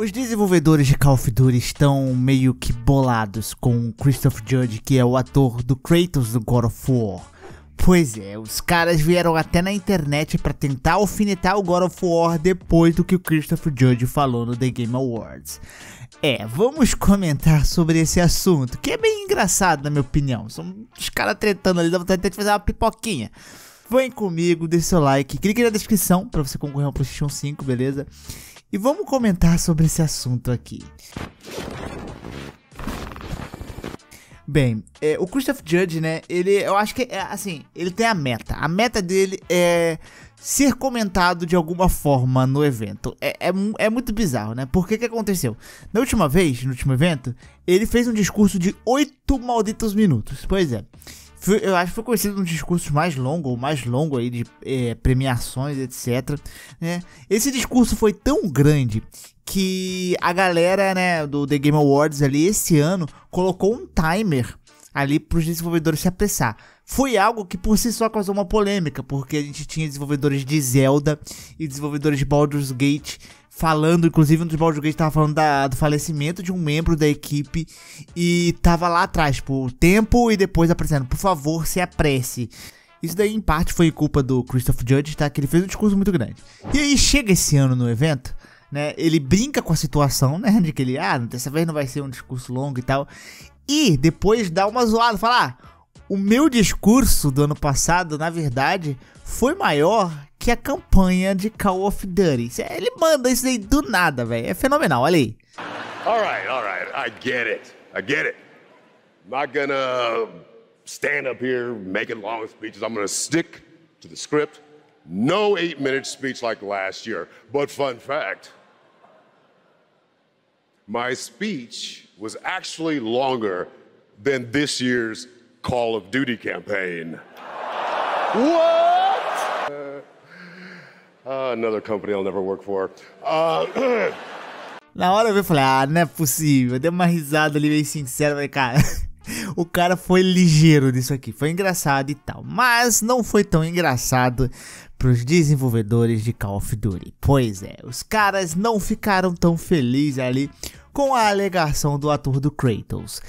Os desenvolvedores de Call of Duty estão meio que bolados com Christoph Judge, que é o ator do Kratos do God of War. Pois é, os caras vieram até na internet para tentar alfinetar o God of War depois do que o Christopher Judge falou no The Game Awards. É, vamos comentar sobre esse assunto, que é bem engraçado na minha opinião. São os caras tretando ali, dá vontade de fazer uma pipoquinha. Vem comigo, deixa seu like, clique na descrição para você concorrer ao PlayStation 5, beleza? e vamos comentar sobre esse assunto aqui. Bem, é, o Christoph Judge, né? Ele, eu acho que é assim, ele tem a meta. A meta dele é ser comentado de alguma forma no evento. É, é, é muito bizarro, né? Porque que aconteceu? Na última vez, no último evento, ele fez um discurso de oito malditos minutos. Pois é. Foi, eu acho que foi conhecido um discurso mais longo, mais longo aí de é, premiações, etc. Né? Esse discurso foi tão grande que a galera né, do The Game Awards ali esse ano colocou um timer ali para os desenvolvedores se apressar foi algo que por si só causou uma polêmica, porque a gente tinha desenvolvedores de Zelda e desenvolvedores de Baldur's Gate falando, inclusive um dos Baldur's Gate tava falando da, do falecimento de um membro da equipe e tava lá atrás por tipo, tempo e depois aparecendo, por favor, se apresse. Isso daí em parte foi culpa do Christopher Judge, tá? Que ele fez um discurso muito grande. E aí chega esse ano no evento, né? Ele brinca com a situação, né? De que ele, ah, dessa vez não vai ser um discurso longo e tal. E depois dá uma zoada, fala, ah, o meu discurso do ano passado, na verdade, foi maior que a campanha de Call of Duty. Ele manda isso aí do nada, velho. É fenomenal, olha aí. all right, I get it. I get it. I'm not gonna stand up here making long speeches. I'm gonna stick to the script. No eight minute speech like last year. But fun fact my speech was actually longer than this year's Call of Duty campaign. what? Uh, uh, another company I'll never work for. Uh, Na hora eu falei, ah, não é possível. Deu uma risada ali bem sincera, falei, cara. o cara foi ligeiro nisso aqui, foi engraçado e tal, mas não foi tão engraçado para os desenvolvedores de Call of Duty. Pois é, os caras não ficaram tão felizes ali com a alegação do ator do Kratos.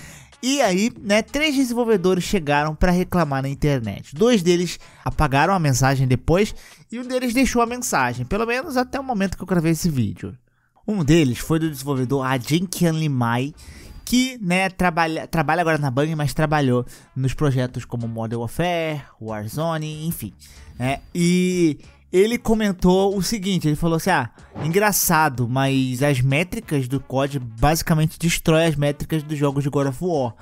E aí, né, três desenvolvedores chegaram para reclamar na internet. Dois deles apagaram a mensagem depois e um deles deixou a mensagem, pelo menos até o momento que eu gravei esse vídeo. Um deles foi do desenvolvedor Ajinkian Limai, que né, trabalha, trabalha agora na Bang, mas trabalhou nos projetos como Model Warfare, Warzone, enfim. Né? E ele comentou o seguinte, ele falou assim: "Ah, engraçado, mas as métricas do COD basicamente destrói as métricas dos jogos de God of War,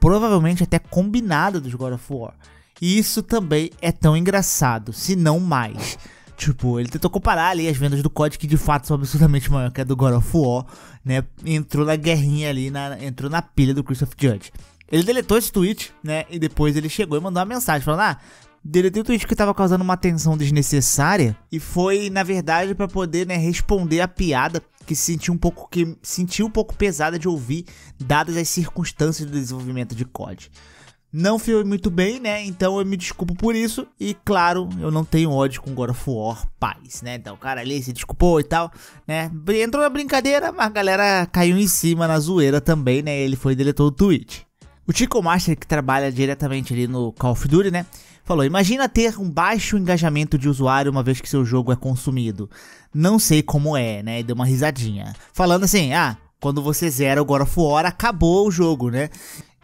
provavelmente até combinada dos God of War. E isso também é tão engraçado, se não mais." Tipo, ele tentou comparar ali as vendas do COD, que de fato são absurdamente maior que a do God of War, né? Entrou na guerrinha ali, na, entrou na pilha do Christoph Judge. Ele deletou esse tweet, né? E depois ele chegou e mandou uma mensagem falando: Ah, Deletei o tweet que tava causando uma tensão desnecessária e foi, na verdade, para poder, né, responder a piada que senti um pouco que sentiu um pouco pesada de ouvir dadas as circunstâncias do desenvolvimento de COD. Não foi muito bem, né? Então eu me desculpo por isso. E claro, eu não tenho ódio com God of War Paz, né? Então o cara ali se desculpou e tal, né? Entrou na brincadeira, mas a galera caiu em cima na zoeira também, né? Ele foi e deletou o tweet. O Tico Master, que trabalha diretamente ali no Call of Duty, né? Falou: imagina ter um baixo engajamento de usuário uma vez que seu jogo é consumido. Não sei como é, né? E deu uma risadinha. Falando assim: ah, quando você zera o God of War, acabou o jogo, né?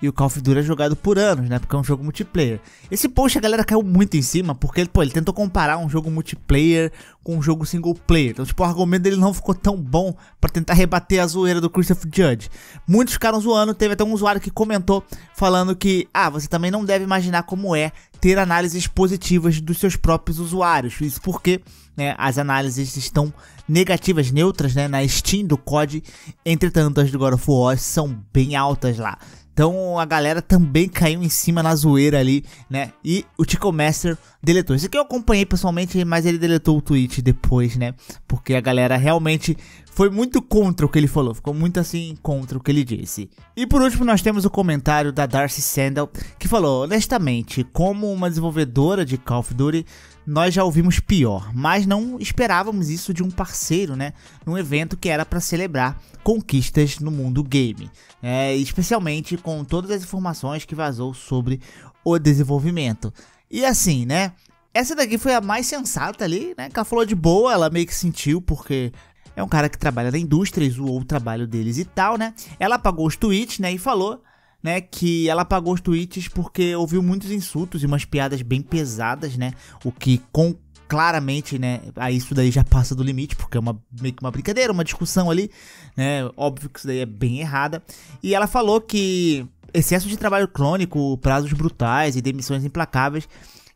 E o Call of Duty é jogado por anos, né? Porque é um jogo multiplayer. Esse post a galera caiu muito em cima, porque pô, ele tentou comparar um jogo multiplayer com um jogo single player. Então, tipo, o argumento dele não ficou tão bom para tentar rebater a zoeira do Christopher Judge. Muitos ficaram zoando, teve até um usuário que comentou falando que, ah, você também não deve imaginar como é ter análises positivas dos seus próprios usuários. Isso porque né, as análises estão negativas, neutras, né, na Steam do COD, entretanto as do God of War são bem altas lá. Então a galera também caiu em cima na zoeira ali, né? E o Tico Master deletou. Isso aqui eu acompanhei pessoalmente, mas ele deletou o tweet depois, né? Porque a galera realmente foi muito contra o que ele falou, ficou muito assim contra o que ele disse. E por último, nós temos o comentário da Darcy Sandel, que falou: honestamente, como uma desenvolvedora de Call of Duty, nós já ouvimos pior, mas não esperávamos isso de um parceiro, né? Num evento que era para celebrar conquistas no mundo game, é, especialmente com todas as informações que vazou sobre o desenvolvimento. E assim, né? Essa daqui foi a mais sensata ali, né? Que ela falou de boa, ela meio que sentiu, porque é um cara que trabalha na indústria, zoou o trabalho deles e tal, né? Ela apagou os tweets, né? E falou né, que ela apagou os tweets porque ouviu muitos insultos e umas piadas bem pesadas, né, o que com claramente, né, a isso daí já passa do limite, porque é uma, meio que uma brincadeira, uma discussão ali, né, óbvio que isso daí é bem errada, e ela falou que excesso de trabalho crônico, prazos brutais e demissões implacáveis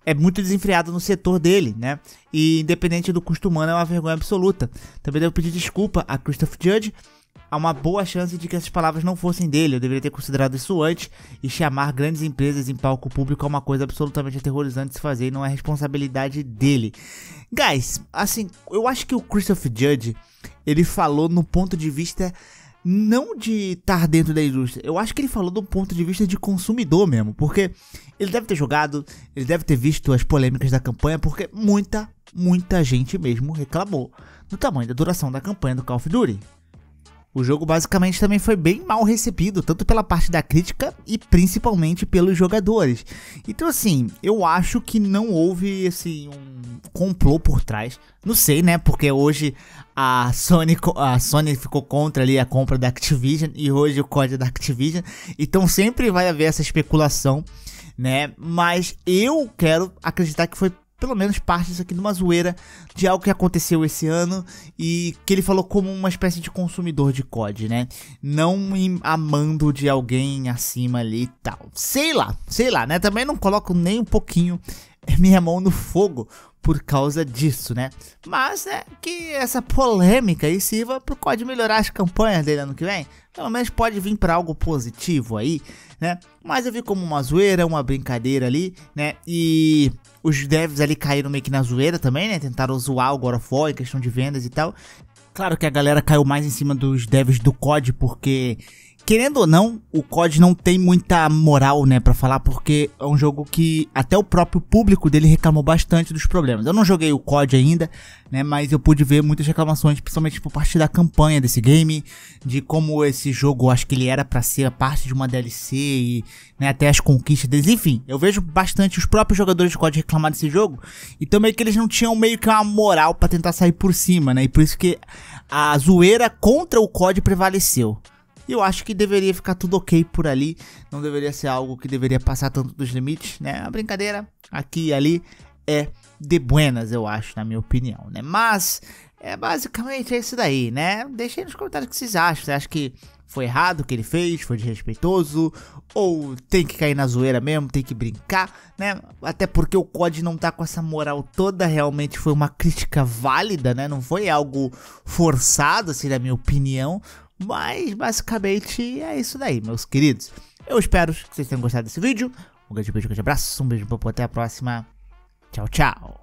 é muito desenfreado no setor dele, né? E independente do custo humano, é uma vergonha absoluta. Também devo pedir desculpa a Christoph Judge há uma boa chance de que essas palavras não fossem dele. Eu deveria ter considerado isso antes. E chamar grandes empresas em palco público é uma coisa absolutamente aterrorizante de se fazer e não é responsabilidade dele. Guys, assim, eu acho que o Christopher Judge ele falou no ponto de vista não de estar dentro da indústria. Eu acho que ele falou do ponto de vista de consumidor mesmo, porque ele deve ter jogado, ele deve ter visto as polêmicas da campanha, porque muita, muita gente mesmo reclamou do tamanho da duração da campanha do Call of Duty. O jogo basicamente também foi bem mal recebido, tanto pela parte da crítica e principalmente pelos jogadores. Então, assim, eu acho que não houve assim, um complô por trás. Não sei, né? Porque hoje a Sony, a Sony ficou contra ali a compra da Activision e hoje o código é da Activision. Então sempre vai haver essa especulação, né? Mas eu quero acreditar que foi pelo menos parte disso aqui de uma zoeira de algo que aconteceu esse ano e que ele falou como uma espécie de consumidor de COD, né? Não amando de alguém acima ali e tal. Sei lá, sei lá, né? Também não coloco nem um pouquinho minha mão no fogo por causa disso, né? Mas é que essa polêmica aí sirva pro COD melhorar as campanhas dele ano que vem. Pelo menos pode vir para algo positivo aí né? Mas eu vi como uma zoeira, uma brincadeira ali, né? E os devs ali caíram meio que na zoeira também, né? Tentaram zoar o God of War em questão de vendas e tal. Claro que a galera caiu mais em cima dos devs do COD porque Querendo ou não, o COD não tem muita moral, né, para falar, porque é um jogo que até o próprio público dele reclamou bastante dos problemas. Eu não joguei o COD ainda, né, mas eu pude ver muitas reclamações, principalmente por parte da campanha desse game, de como esse jogo, acho que ele era para ser parte de uma DLC e, né, até as conquistas deles. Enfim, eu vejo bastante os próprios jogadores de COD reclamar desse jogo, então meio que eles não tinham meio que uma moral para tentar sair por cima, né, e por isso que a zoeira contra o COD prevaleceu. E eu acho que deveria ficar tudo ok por ali. Não deveria ser algo que deveria passar tanto dos limites, né? A brincadeira aqui e ali é de buenas, eu acho, na minha opinião, né? Mas é basicamente isso daí, né? aí nos comentários o que vocês acham. Você acha que foi errado o que ele fez? Foi desrespeitoso? Ou tem que cair na zoeira mesmo? Tem que brincar, né? Até porque o COD não tá com essa moral toda. Realmente foi uma crítica válida, né? Não foi algo forçado, assim, na minha opinião. Mas basicamente é isso daí, meus queridos. Eu espero que vocês tenham gostado desse vídeo. Um grande beijo, um grande abraço, um beijo, papo, até a próxima. Tchau, tchau.